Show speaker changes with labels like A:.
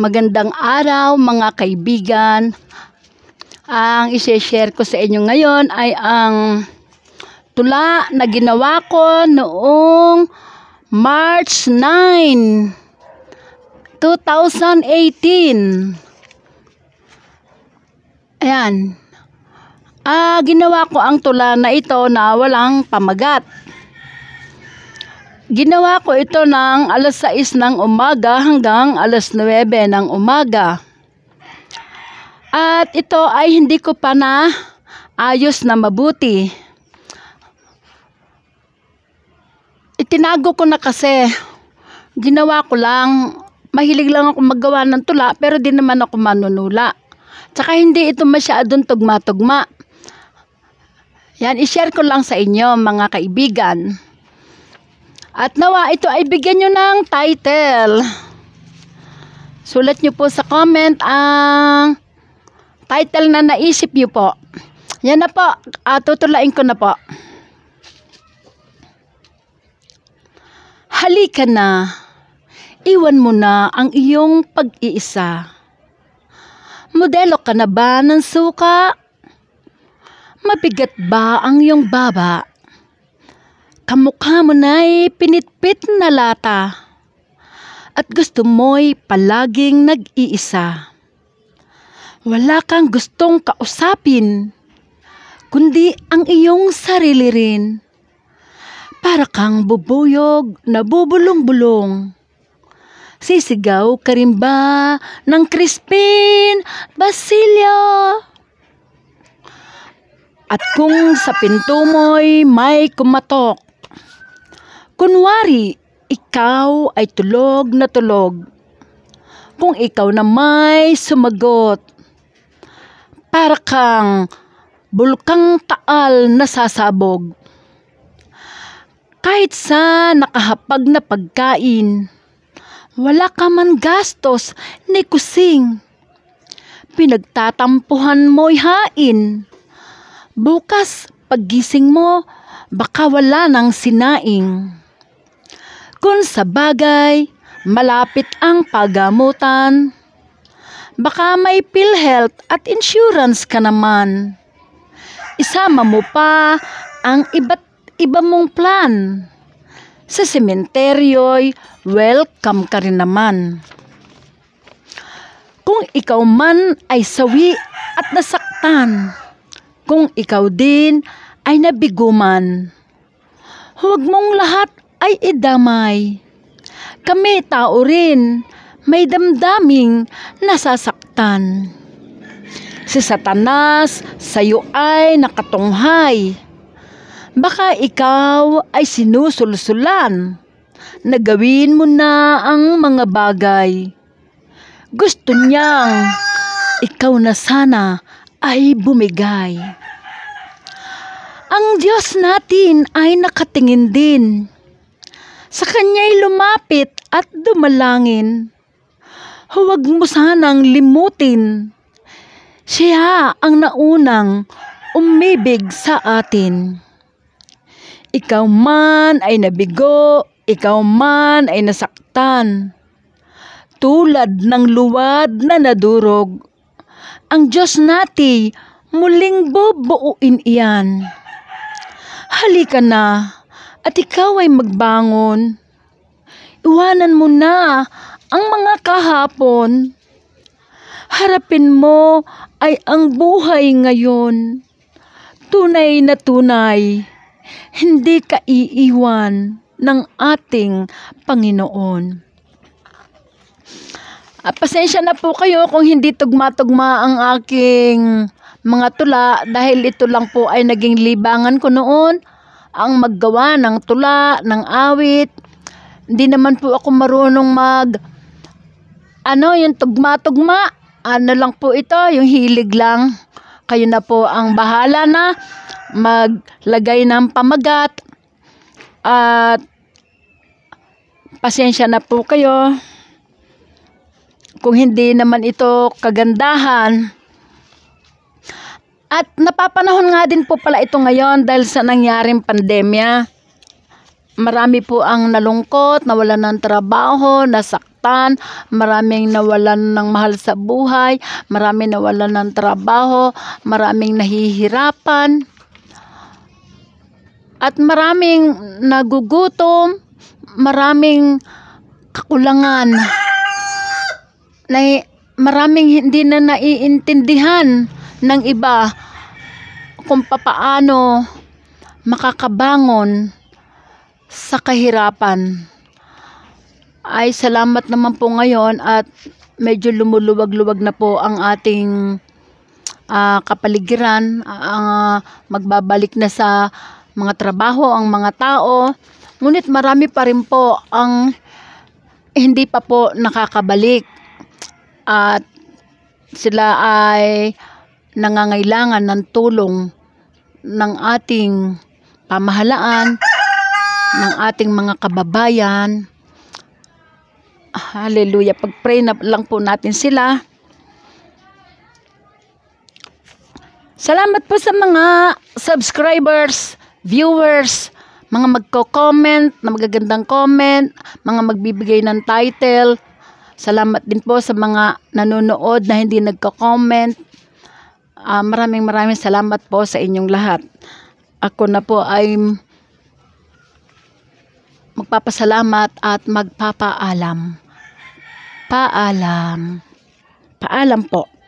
A: Magandang araw mga kaibigan. Ang isi-share ko sa inyo ngayon ay ang tula na ginawa ko noong March 9, 2018. Ayan. Ah, ginawa ko ang tula na ito na walang pamagat. Ginawa ko ito ng alas 6 ng umaga hanggang alas 9 ng umaga. At ito ay hindi ko pa na ayos na mabuti. Itinago ko na kasi. Ginawa ko lang. Mahilig lang ako maggawa ng tula pero di naman ako manunula. Tsaka hindi ito masyadong tugma-tugma. Yan, ishare ko lang sa inyo mga kaibigan. At nawa ito ay bigyan nyo ng title. Sulat nyo po sa comment ang title na naisip nyo po. Yan na po. Uh, tutulain ko na po. Halika na. Iwan mo na ang iyong pag-iisa. Modelo ka na ba ng suka? Mabigat ba ang iyong baba? Kamukha mo na'y pinitpit na lata at gusto mo'y palaging nag-iisa. Wala kang gustong kausapin, kundi ang iyong sarili rin. Para kang bubuyog na bubulong-bulong. Sisigaw ka rin ba ng Crispin Basilio? At kung sa pinto mo'y may kumatok, Kunwari, ikaw ay tulog na tulog. Kung ikaw na may sumagot, para kang bulkang taal na sasabog. Kahit sa nakahapag na pagkain, wala ka man gastos ni kusing. Pinagtatampuhan mo'y hain. Bukas pagising mo, baka wala nang sinaing. Kung sa bagay, malapit ang pagamutan. baka may PhilHealth at insurance ka naman. Isama mo pa ang iba't iba mong plan. Sa sementeryo'y welcome ka rin naman. Kung ikaw man ay sawi at nasaktan, kung ikaw din ay nabiguman, huwag mong lahat ay idamay. Kami tao rin, may damdaming nasasaktan. Si Satanas, sayo ay nakatunghay. Baka ikaw ay sinusulsulan Nagawin mo na ang mga bagay. Gusto niyang ikaw na sana ay bumigay. Ang Diyos natin ay nakatingin din sa kanya'y lumapit at dumalangin. Huwag mo sanang limutin. Siya ang naunang umibig sa atin. Ikaw man ay nabigo, ikaw man ay nasaktan. Tulad ng luwad na nadurog, ang Diyos nati muling bubuuin iyan. Halika na, at ikaw ay magbangon. Iwanan mo na ang mga kahapon. Harapin mo ay ang buhay ngayon. Tunay na tunay, hindi ka iiwan ng ating Panginoon. Ah, pasensya na po kayo kung hindi tugma-tugma ang aking mga tula dahil ito lang po ay naging libangan ko noon ang maggawa ng tula, ng awit. Hindi naman po ako marunong mag ano, yung tugma-tugma. Ano lang po ito, yung hilig lang. Kayo na po ang bahala na maglagay ng pamagat. At pasensya na po kayo. Kung hindi naman ito kagandahan, at napapanahon nga din po pala ito ngayon dahil sa nangyaring pandemya. Marami po ang nalungkot, nawalan ng trabaho, nasaktan, maraming nawalan ng mahal sa buhay, maraming nawalan ng trabaho, maraming nahihirapan. At maraming nagugutom, maraming kakulangan. Na maraming hindi na naiintindihan ng iba kung papaano makakabangon sa kahirapan. Ay salamat naman po ngayon at medyo lumuluwag-luwag na po ang ating uh, kapaligiran, uh, magbabalik na sa mga trabaho ang mga tao. Ngunit marami pa rin po ang hindi pa po nakakabalik. At sila ay nangangailangan ng tulong ng ating pamahalaan, ng ating mga kababayan. Hallelujah. Pag-pray na lang po natin sila. Salamat po sa mga subscribers, viewers, mga magko-comment, na magagandang comment, mga magbibigay ng title. Salamat din po sa mga nanonood na hindi nagko-comment. Uh, maraming maraming salamat po sa inyong lahat. Ako na po ay magpapasalamat at magpapaalam. Paalam. Paalam po.